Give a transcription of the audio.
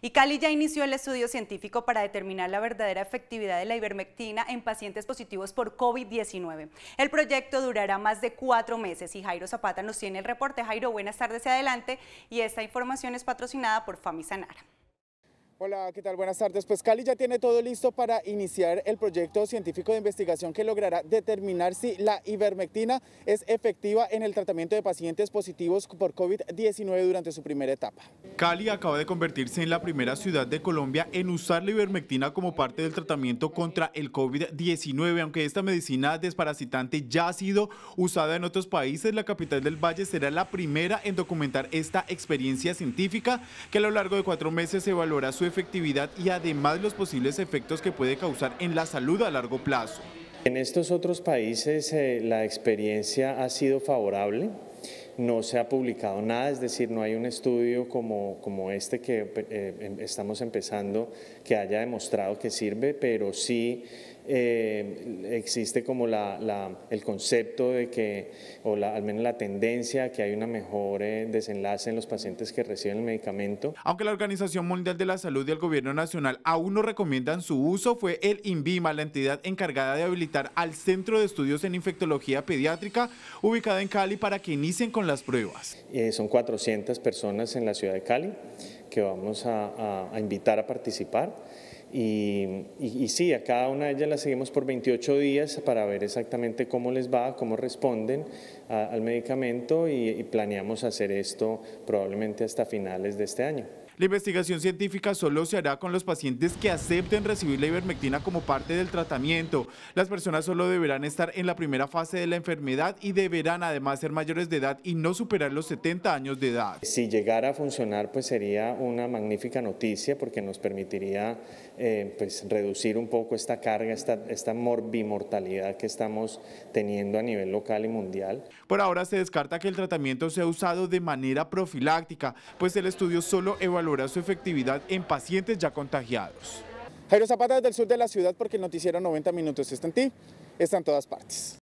Y Cali ya inició el estudio científico para determinar la verdadera efectividad de la ivermectina en pacientes positivos por COVID-19. El proyecto durará más de cuatro meses y Jairo Zapata nos tiene el reporte. Jairo, buenas tardes y adelante. Y esta información es patrocinada por Sanara. Hola, ¿qué tal? Buenas tardes. Pues Cali ya tiene todo listo para iniciar el proyecto científico de investigación que logrará determinar si la ivermectina es efectiva en el tratamiento de pacientes positivos por COVID-19 durante su primera etapa. Cali acaba de convertirse en la primera ciudad de Colombia en usar la ivermectina como parte del tratamiento contra el COVID-19. Aunque esta medicina desparasitante ya ha sido usada en otros países, la capital del Valle será la primera en documentar esta experiencia científica que a lo largo de cuatro meses se evaluará su efectividad y además los posibles efectos que puede causar en la salud a largo plazo. En estos otros países eh, la experiencia ha sido favorable, no se ha publicado nada, es decir, no hay un estudio como, como este que eh, em, estamos empezando que haya demostrado que sirve, pero sí eh, existe como el concepto de que, o al menos la tendencia, que hay una mejor eh, desenlace en los pacientes que reciben el medicamento. Aunque la Organización Mundial de la Salud y el Gobierno Nacional aún no recomiendan su uso, fue el INVIMA la entidad encargada de habilitar al Centro de Estudios en Infectología Pediátrica, ubicada en Cali, para que inicien con las pruebas. Eh, son 400 personas en la ciudad de Cali que vamos a invitar a participar. Y, sí, a cada una de ellas la seguimos por 28 días para ver exactamente cómo les va, cómo responden al medicamento y planeamos hacer esto probablemente hasta finales de este año. La investigación científica solo se hará con los pacientes que acepten recibir la ivermectina como parte del tratamiento. Las personas solo deberán estar en la primera fase de la enfermedad y deberán además ser mayores de edad y no superar los 70 años de edad. Si llegara a funcionar, pues sería una magnífica noticia porque nos permitiría eh, pues, reducir un poco esta carga, esta, esta morbimortalidad que estamos teniendo a nivel local y mundial. Por ahora se descarta que el tratamiento sea usado de manera profiláctica, pues el estudio solo evalúa valorar su efectividad en pacientes ya contagiados. Jairo Zapata desde sur de la ciudad porque el noticiero 90 minutos está en ti, está en todas partes.